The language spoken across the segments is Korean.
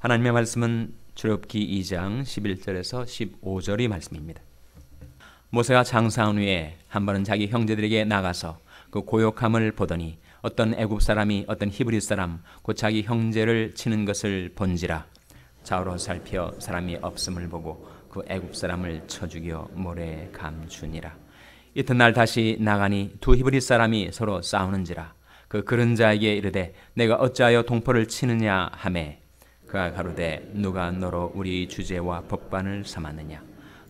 하나님의 말씀은 출애굽기 2장 11절에서 15절의 말씀입니다. 모세가 장사한 후에 한 번은 자기 형제들에게 나가서 그 고욕함을 보더니 어떤 애굽 사람이 어떤 히브리 사람 곧 자기 형제를 치는 것을 본지라 좌우로 살펴 사람이 없음을 보고 그 애굽 사람을 쳐 죽여 모래 감추니라 이튿날 다시 나가니 두 히브리 사람이 서로 싸우는지라 그 그런 자에게 이르되 내가 어찌하여 동포를 치느냐 하매 그가 가로되 누가 너로 우리 주제와 법반을 삼았느냐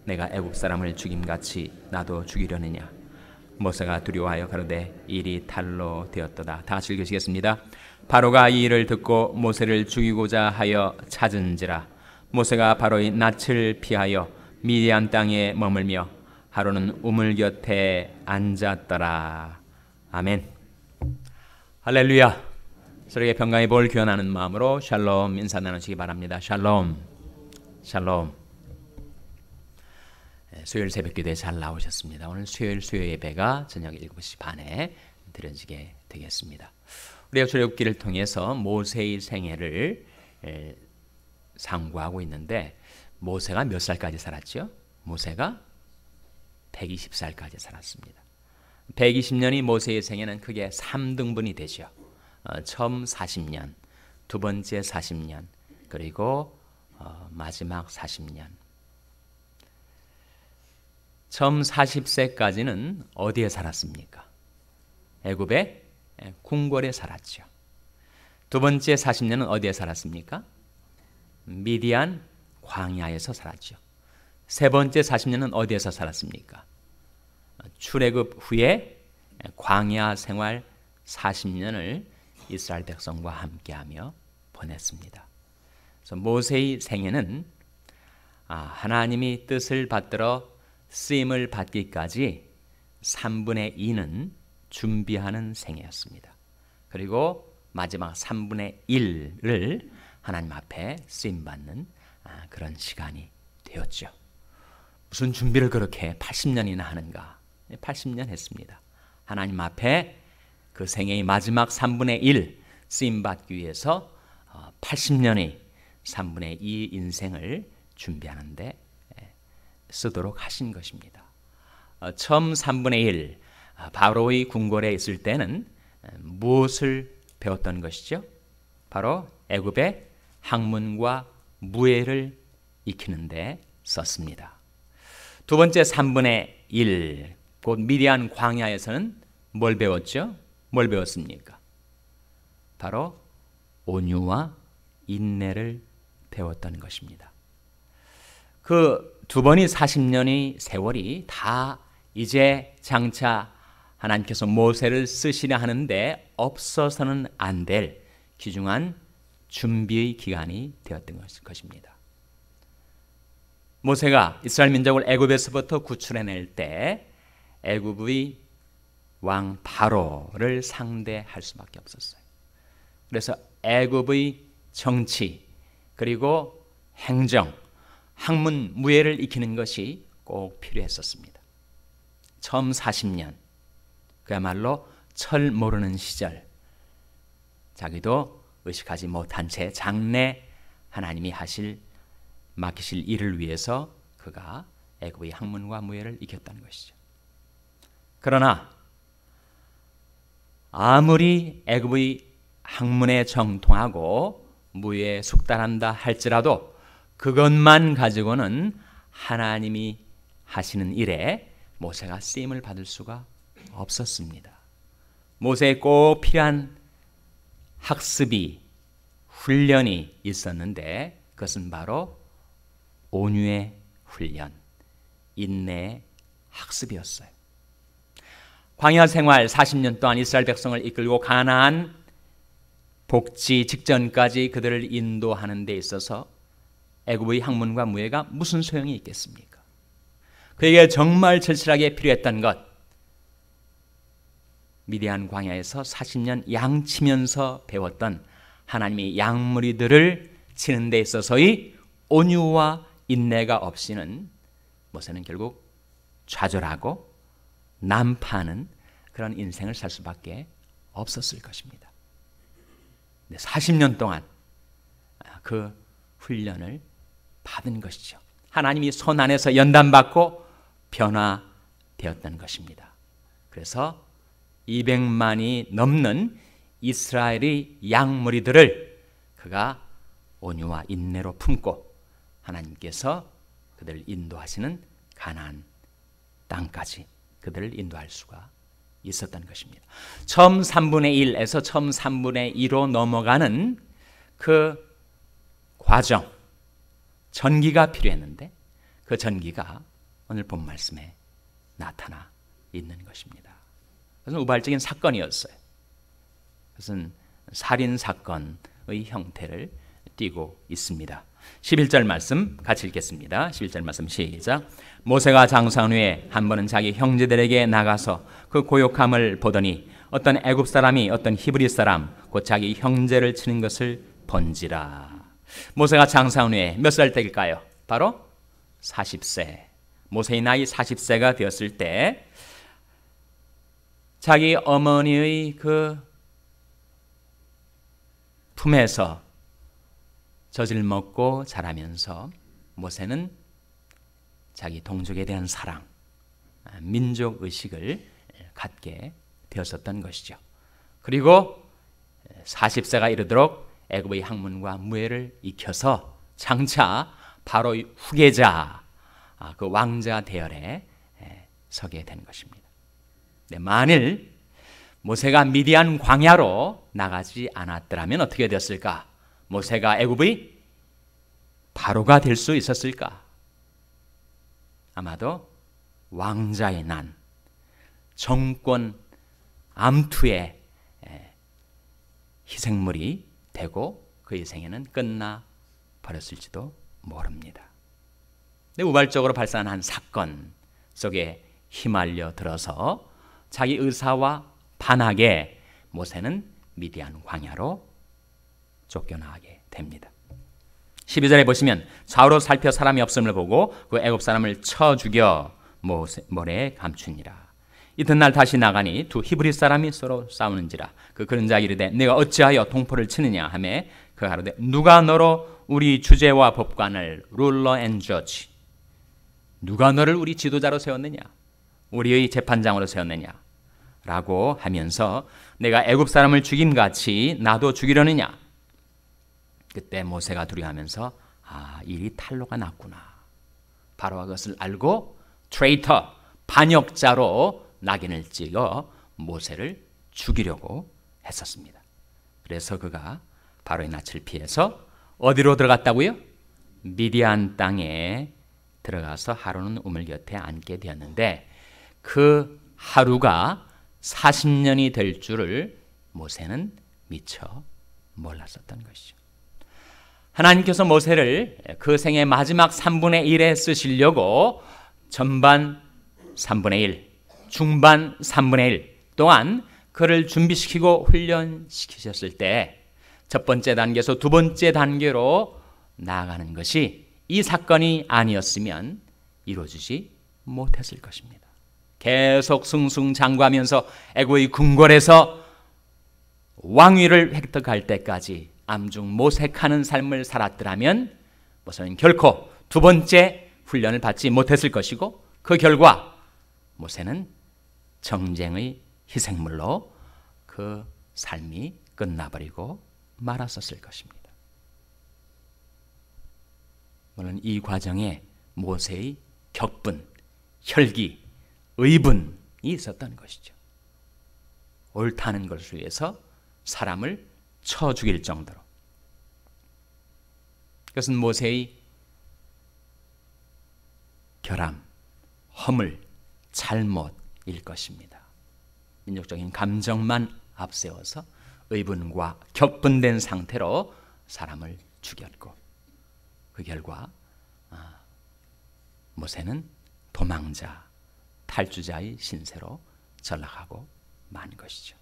내가 애굽 사람을 죽임같이 나도 죽이려느냐 모세가 두려워하여 가로되 일이 탈로 되었도다 다같 읽으시겠습니다 바로가 이 일을 듣고 모세를 죽이고자 하여 찾은지라 모세가 바로의 낯을 피하여 미디안 땅에 머물며 하루는 우물 곁에 앉았더라 아멘 할렐루야 서로에게 평강의 볼 교환하는 마음으로 샬롬 인사 나누시기 바랍니다. 샬롬, 샬롬. 예, 수요일 새벽 기도에 잘 나오셨습니다. 오늘 수요일 수요 예배가 저녁 7시 반에 드려지게 되겠습니다. 우리가 출애굽기를 통해서 모세의 생애를 예, 상고하고 있는데 모세가 몇 살까지 살았죠? 모세가 120살까지 살았습니다. 120년이 모세의 생애는 크게 3등분이 되죠. 어, 처음 40년, 두 번째 40년, 그리고 어, 마지막 40년. 처음 40세까지는 어디에 살았습니까? 애굽의 예, 궁궐에 살았죠. 두 번째 40년은 어디에 살았습니까? 미디안 광야에서 살았죠. 세 번째 40년은 어디에서 살았습니까? 출애굽 후에 예, 광야 생활 40년을 이스라엘 백성과 함께하며 보냈습니다. 그래서 모세의 생애는 아, 하나님이 뜻을 받들어 쓰임을 받기까지 3분의 2는 준비하는 생애였습니다. 그리고 마지막 3분의 1을 하나님 앞에 쓰임 받는 아, 그런 시간이 되었죠. 무슨 준비를 그렇게 80년이나 하는가? 80년 했습니다. 하나님 앞에 그 생애의 마지막 3분의 1 쓰임 받기 위해서 8 어, 0년의 3분의 2 인생을 준비하는데 예, 쓰도록 하신 것입니다. 어, 처음 3분의 1 아, 바로의 궁궐에 있을 때는 음, 무엇을 배웠던 것이죠? 바로 애굽의 학문과 무예를 익히는데 썼습니다. 두 번째 3분의 1, 곧 미디안 광야에서는 뭘 배웠죠? 뭘 배웠습니까? 바로 온유와 인내를 배웠다 것입니다. 그 두 번이 40년의 세월이 다 이제 장차 하나님께서 모세를 쓰시려 하는데 없어서는 안 될 귀중한 준비의 기간이 되었던 것입니다. 모세가 이스라엘 민족을 애굽에서부터 구출해낼 때 애굽의 왕 바로를 상대할 수밖에 없었어요. 그래서 애굽의 정치 그리고 행정 학문 무예를 익히는 것이 꼭 필요했었습니다. 처음 40년 그야말로 철 모르는 시절 자기도 의식하지 못한 채 장래 하나님이 하실 맡기실 일을 위해서 그가 애굽의 학문과 무예를 익혔다는 것이죠. 그러나 아무리 애굽의 학문에 정통하고 무예 숙달한다 할지라도 그것만 가지고는 하나님이 하시는 일에 모세가 쓰임을 받을 수가 없었습니다. 모세에 꼭 필요한 학습이 훈련이 있었는데 그것은 바로 온유의 훈련, 인내의 학습이었어요. 광야 생활 40년 동안 이스라엘 백성을 이끌고 가나안 복지 직전까지 그들을 인도하는 데 있어서 애굽의 학문과 무예가 무슨 소용이 있겠습니까? 그에게 정말 절실하게 필요했던 것 미디안 광야에서 40년 양치면서 배웠던 하나님이 양무리들을 치는 데 있어서의 온유와 인내가 없이는 모세는 결국 좌절하고 난파는 그런 인생을 살 수밖에 없었을 것입니다. 40년 동안 아, 그 훈련을 받은 것이죠. 하나님이 손 안에서 연단받고 변화되었다 것입니다. 그래서 200만이 넘는 이스라엘의 양무리들을 그가 온유와 인내로 품고 하나님께서 그들을 인도하시는 가나 땅까지 그들을 인도할 수가 있었던 것입니다. 처음 3분의 1에서 처음 3분의 2로 넘어가는 그 과정, 전기가 필요했는데 그 전기가 오늘 본 말씀에 나타나 있는 것입니다. 그것은 우발적인 사건이었어요. 그것은 살인 사건의 형태를 띠고 있습니다. 11절 말씀 같이 읽겠습니다. 11절 말씀 시작. 모세가 장상 후에 한 번은 자기 형제들에게 나가서 그 고욕함을 보더니 어떤 애굽 사람이 어떤 히브리 사람 곧 자기 형제를 치는 것을 본지라. 모세가 장상 후에 몇 살 때일까요? 바로 40세. 모세의 나이 40세가 되었을 때 자기 어머니의 그 품에서 젖을 먹고 자라면서 모세는 자기 동족에 대한 사랑, 아, 민족 의식을 갖게 되었었던 것이죠. 그리고 40세가 이르도록 애굽의 학문과 무예를 익혀서 장차 바로 후계자 아, 그 왕자 대열에 서게 된 것입니다. 네, 만일 모세가 미디안 광야로 나가지 않았더라면 어떻게 되었을까? 모세가 뭐 애굽의 바로가 될 수 있었을까? 아마도 왕자의 난, 정권 암투의 희생물이 되고 그의 생애는 끝나 버렸을지도 모릅니다. 근데 우발적으로 발생한 사건 속에 휘말려 들어서 자기 의사와 반하게 모세는 미디안 광야로 쫓겨나게 됩니다. 12절에 보시면 좌우로 살펴 사람이 없음을 보고 그 애굽 사람을 쳐 죽여 모래에 감춘이라. 이튿날 다시 나가니 두 히브리 사람이 서로 싸우는지라. 그 그런 자 이르되 내가 어찌하여 동포를 치느냐 하며 그 하루되 누가 너로 우리 주제와 법관을 룰러 앤 저지 누가 너를 우리 지도자로 세웠느냐 우리의 재판장으로 세웠느냐 라고 하면서 내가 애굽 사람을 죽임 같이 나도 죽이려느냐 그때 모세가 두려워하면서 아 일이 탈로가 났구나. 바로가 그것을 알고 트레이터 반역자로 낙인을 찍어 모세를 죽이려고 했었습니다. 그래서 그가 바로의 낯을 피해서 어디로 들어갔다고요? 미디안 땅에 들어가서 하루는 우물 곁에 앉게 되었는데 그 하루가 40년이 될 줄을 모세는 미처 몰랐었던 것이죠. 하나님께서 모세를 그 생의 마지막 3분의 1에 쓰시려고 전반 3분의 1, 중반 3분의 1 또한 그를 준비시키고 훈련시키셨을 때 첫 번째 단계에서 두 번째 단계로 나아가는 것이 이 사건이 아니었으면 이루어지지 못했을 것입니다. 계속 승승장구하면서 애고의 궁궐에서 왕위를 획득할 때까지 암중 모색하는 삶을 살았더라면 모세는 결코 두 번째 훈련을 받지 못했을 것이고 그 결과 모세는 정쟁의 희생물로 그 삶이 끝나버리고 말았었을 것입니다. 물론 이 과정에 모세의 격분, 혈기, 의분이 있었던 것이죠. 옳다는 것을 위해서 사람을 쳐 죽일 정도로. 그것은 모세의 결함, 허물, 잘못일 것입니다. 민족적인 감정만 앞세워서 의분과 격분된 상태로 사람을 죽였고 그 결과 아, 모세는 도망자, 탈주자의 신세로 전락하고 만 것이죠.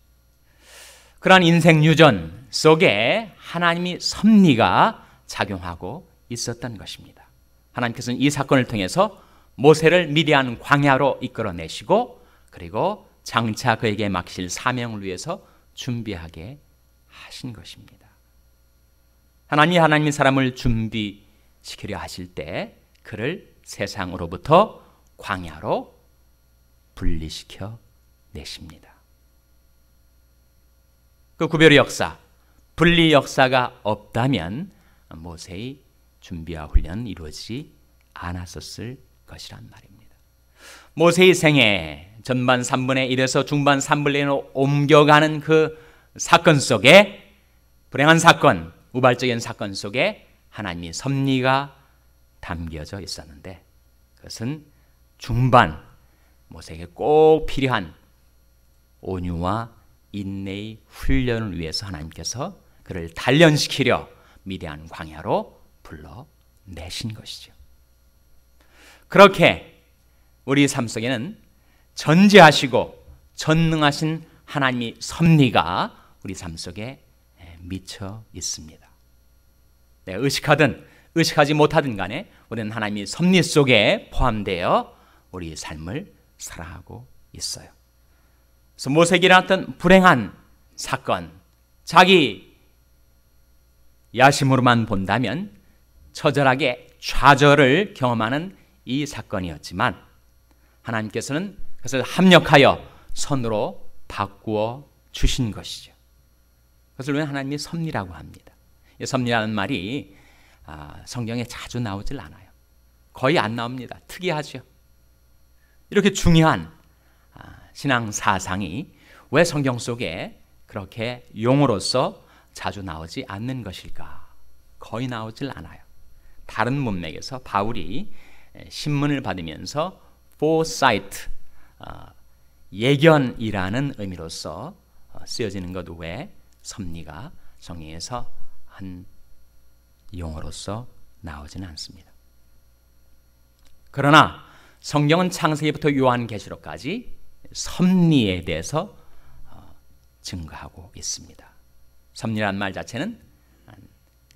그러한 인생 유전 속에 하나님이 섭리가 작용하고 있었던 것입니다. 하나님께서는 이 사건을 통해서 모세를 미디안 광야로 이끌어내시고 그리고 장차 그에게 막실 사명을 위해서 준비하게 하신 것입니다. 하나님이 하나님의 사람을 준비시키려 하실 때 그를 세상으로부터 광야로 분리시켜 내십니다. 그 구별의 역사, 분리 역사가 없다면 모세의 준비와 훈련은 이루어지지 않았었을 것이란 말입니다. 모세의 생애 전반 3분의 1에서 중반 3분의 1로 옮겨가는 그 사건 속에 불행한 사건, 우발적인 사건 속에 하나님의 섭리가 담겨져 있었는데 그것은 중반 모세에게 꼭 필요한 온유와 인내의 훈련을 위해서 하나님께서 그를 단련시키려 미대한 광야로 불러내신 것이죠. 그렇게 우리 삶 속에는 전지하시고 전능하신 하나님의 섭리가 우리 삶 속에 예, 미쳐 있습니다. 네, 의식하든 의식하지 못하든 간에 우리는 하나님의 섭리 속에 포함되어 우리 삶을 살아가고 있어요. 그래서 모세에게 일어났던 불행한 사건, 자기 야심으로만 본다면 처절하게 좌절을 경험하는 이 사건이었지만 하나님께서는 그것을 합력하여 선으로 바꾸어 주신 것이죠. 그것을 왜 하나님이 섭리라고 합니다. 이 섭리라는 말이 아, 성경에 자주 나오질 않아요. 거의 안 나옵니다. 특이하죠. 이렇게 중요한 신앙 사상이 왜 성경 속에 그렇게 용어로서 자주 나오지 않는 것일까? 거의 나오질 않아요. 다른 문맥에서 바울이 신문을 받으면서 foresight 어, 예견이라는 의미로서 어, 쓰여지는 것 외에 섭리가 성경에서 한 용어로서 나오지는 않습니다. 그러나 성경은 창세기부터 요한계시록까지 섭리에 대해서 어, 증거하고 있습니다. 섭리란 말 자체는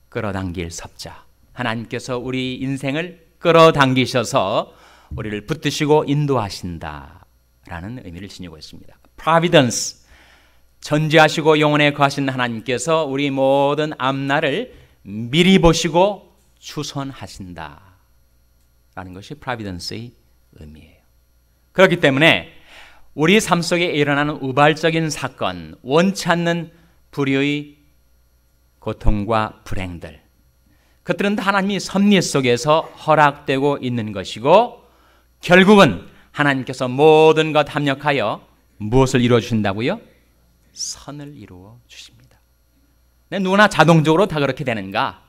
끌어당길 섭자. 하나님께서 우리 인생을 끌어당기셔서 우리를 붙드시고 인도하신다라는 의미를 지니고 있습니다. providence 전지하시고 영원에 거하신 하나님께서 우리 모든 앞날을 미리 보시고 추선하신다라는 것이 providence의 의미예요. 그렇기 때문에 우리 삶 속에 일어나는 우발적인 사건, 원치 않는 불의의 고통과 불행들. 그들은 하나님이 섭리 속에서 허락되고 있는 것이고 결국은 하나님께서 모든 것 합력하여 무엇을 이루어 주신다고요? 선을 이루어 주십니다. 내 네, 누구나 자동적으로 다 그렇게 되는가?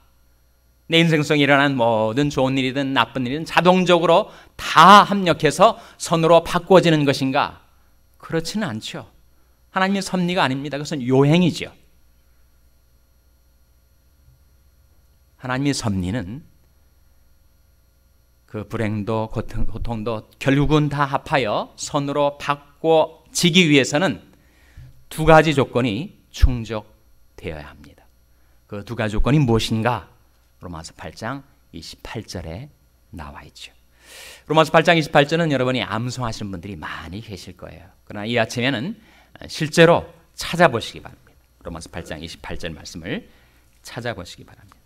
내 인생 속에 일어난 모든 좋은 일이든 나쁜 일이든 자동적으로 다 합력해서 선으로 바꿔지는 것인가? 그렇지는 않죠. 하나님의 섭리가 아닙니다. 그것은 요행이죠. 하나님의 섭리는 그 불행도 고통, 도 결국은 다 합하여 선으로 바꿔 지기 위해서는 두 가지 조건이 충족되어야 합니다. 그 두 가지 조건이 무엇인가? 로마서 8장 28절에 나와 있죠. 로마서 8장 28절은 여러분이 암송하시는 분들이 많이 계실 거예요. 그러나 이 아침에는 실제로 찾아보시기 바랍니다. 로마서 8장 28절 말씀을 찾아보시기 바랍니다.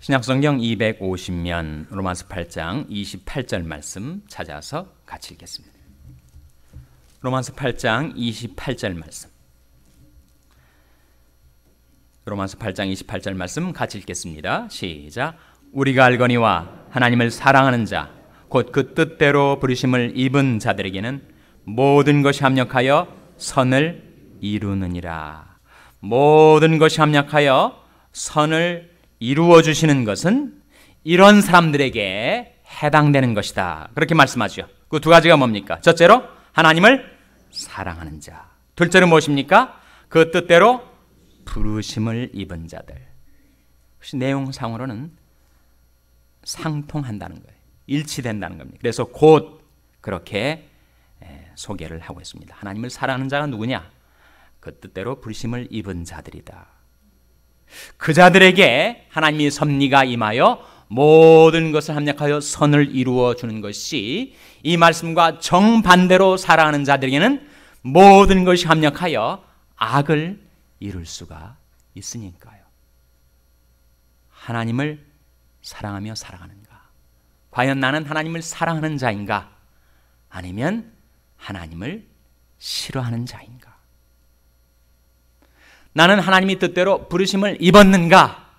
신약성경 250면 로마서 8장 28절 말씀 찾아서 같이 읽겠습니다. 로마서 8장 28절 말씀. 로마서 8장 28절 말씀 같이 읽겠습니다. 시작. 우리가 알거니와 하나님을 사랑하는 자, 곧 그 뜻대로 부르심을 입은 자들에게는 모든 것이 합력하여 선을 이루느니라. 모든 것이 합력하여 선을 이루어 주시는 것은 이런 사람들에게 해당되는 것이다. 그렇게 말씀하죠. 그 두 가지가 뭡니까? 첫째로 하나님을 사랑하는 자. 둘째로 무엇입니까? 그 뜻대로 부르심을 입은 자들. 혹시 내용상으로는 상통한다는 거예요. 일치된다는 겁니다. 그래서 곧 그렇게 소개를 하고 있습니다. 하나님을 사랑하는 자가 누구냐? 그 뜻대로 부르심을 입은 자들이다. 그 자들에게 하나님의 섭리가 임하여 모든 것을 합력하여 선을 이루어 주는 것이 이 말씀과 정반대로 살아가는 자들에게는 모든 것이 합력하여 악을 이룰 수가 있으니까요. 하나님을 사랑하며 살아가는가? 과연 나는 하나님을 사랑하는 자인가? 아니면 하나님을 싫어하는 자인가? 나는 하나님이 뜻대로 부르심을 입었는가?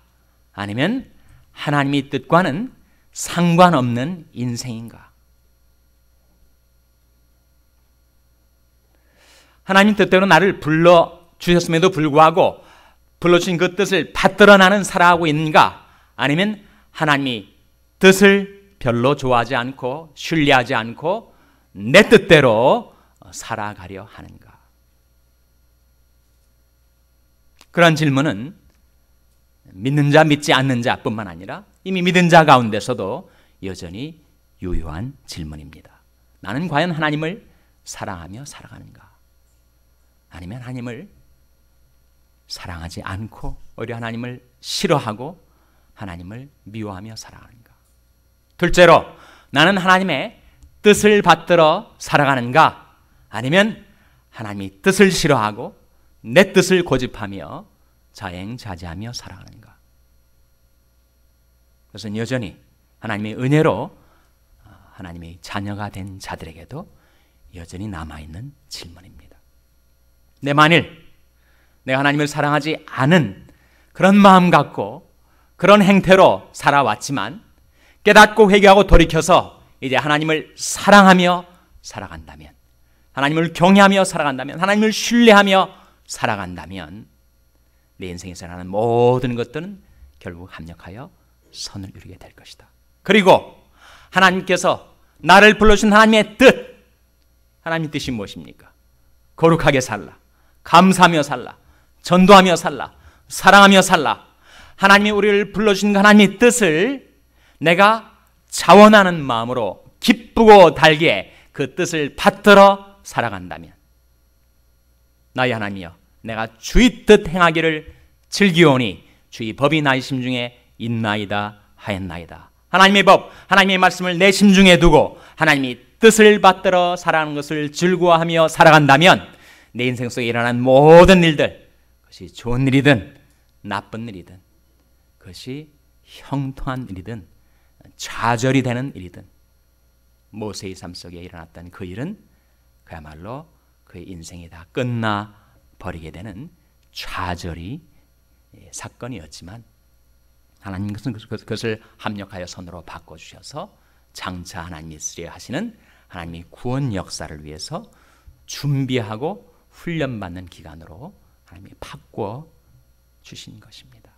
아니면 하나님이 뜻과는 상관없는 인생인가? 하나님 뜻대로 나를 불러 주셨음에도 불구하고 불러주신 그 뜻을 받들어 나는 살아가고 있는가? 아니면 하나님이 뜻을 별로 좋아하지 않고 신뢰하지 않고 내 뜻대로 살아가려 하는가? 그런 질문은 믿는 자, 믿지 않는 자뿐만 아니라 이미 믿은 자 가운데서도 여전히 유효한 질문입니다. 나는 과연 하나님을 사랑하며 살아가는가? 아니면 하나님을 사랑하지 않고 오히 하나님을 싫어하고 하나님을 미워하며 살아가는가? 둘째로 나는 하나님의 뜻을 받들어 살아가는가? 아니면 하나님이 뜻을 싫어하고 내 뜻을 고집하며 자행자재하며 살아가는가? 그것은 여전히 하나님의 은혜로 아, 하나님의 자녀가 된 자들에게도 여전히 남아있는 질문입니다. 내 만일 내가 하나님을 사랑하지 않은 그런 마음 갖고 그런 행태로 살아왔지만 깨닫고 회개하고 돌이켜서 이제 하나님을 사랑하며 살아간다면 하나님을 경외하며 살아간다면 하나님을 신뢰하며 살아간다면 내 인생에서 나는 모든 것들은 결국 합력하여 선을 이루게 될 것이다. 그리고 하나님께서 나를 불러주신 하나님의 뜻 하나님 뜻이 무엇입니까? 거룩하게 살라 감사하며 살라 전도하며 살라. 사랑하며 살라. 하나님이 우리를 불러주신 그 하나님의 뜻을 내가 자원하는 마음으로 기쁘고 달게 그 뜻을 받들어 살아간다면 나의 하나님이여 내가 주의 뜻 행하기를 즐기오니 주의 법이 나의 심중에 있나이다 하였나이다. 하나님의 법, 하나님의 말씀을 내 심중에 두고 하나님이 뜻을 받들어 살아가는 것을 즐거워하며 살아간다면 내 인생 속에 일어난 모든 일들 그것이 좋은 일이든 나쁜 일이든 그것이 형통한 일이든 좌절이 되는 일이든 모세의 삶 속에 일어났던 그 일은 그야말로 그의 인생이 다 끝나 버리게 되는 좌절이 예, 사건이었지만 하나님께서 그것을 합력하여 선으로 바꿔 주셔서 장차 하나님이 쓰려 하시는 하나님의 구원 역사를 위해서 준비하고 훈련받는 기간으로 하나님이 바꿔 주신 것입니다.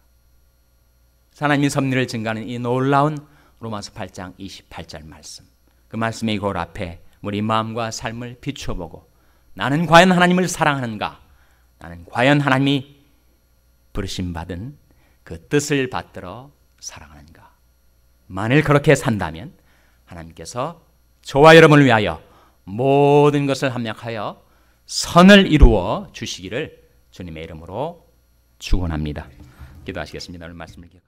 하나님의 섭리를 증가하는 이 놀라운 로마서 8장 28절 말씀. 그 말씀이 이곳 앞에 우리 마음과 삶을 비춰보고 나는 과연 하나님을 사랑하는가? 나는 과연 하나님이 부르심 받은 그 뜻을 받들어 사랑하는가? 만일 그렇게 산다면 하나님께서 저와 여러분을 위하여 모든 것을 합력하여 선을 이루어 주시기를 주님의 이름으로 축원합니다. 기도하시겠습니다. 오늘 말씀을 기억.